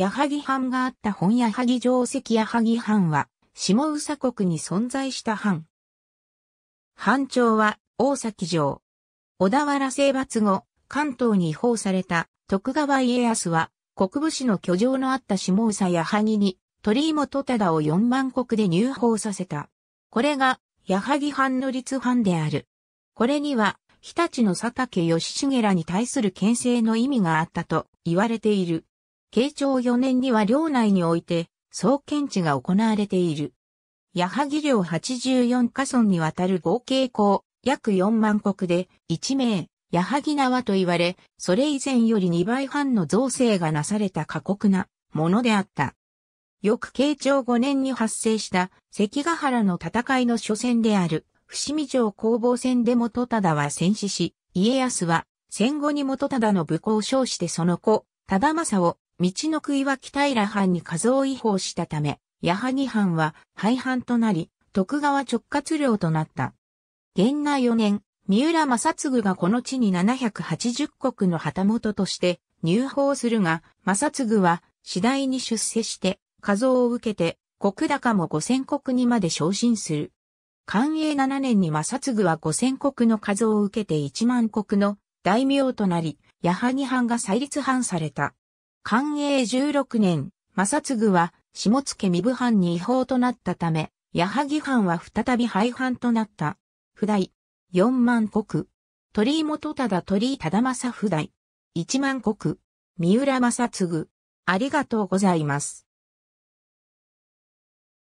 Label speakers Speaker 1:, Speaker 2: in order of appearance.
Speaker 1: 矢作藩があった本矢作城跡矢作藩は、下宇佐国に存在した藩。藩長は大崎城。小田原征伐後、関東に移放された徳川家康は、国武士の居城のあった下宇佐矢作に、鳥居元忠を四万国で入法させた。これが、矢作藩の立藩である。これには、日立の佐竹義重らに対する牽制の意味があったと言われている。慶長4年には領内において、総検地が行われている。矢作領84カ村にわたる合計校、約4万国で、1名、矢作縄と言われ、それ以前より2倍半の造成がなされた過酷なものであった。翌慶長5年に発生した関ヶ原の戦いの初戦である伏見城攻防戦で元忠は戦死し、家康は戦後に元忠の武功を称してその子、忠政を道の杭は北平藩に数を違法したため、矢作藩は廃藩となり、徳川直轄領となった。元那4年、三浦正嗣がこの地に780国の旗本として入法するが、正嗣は次第に出世して、数を受けて、国高も五千国にまで昇進する。寛永7年に正嗣は五千国の数を受けて一万国の大名となり、矢作藩が再立藩された。寛永16年、正嗣は下野身部藩に違法となったため、矢作藩は再び廃藩となった。不代、4万国。鳥居元忠鳥居忠政不代。1万国。三浦正嗣。ありがとうございます。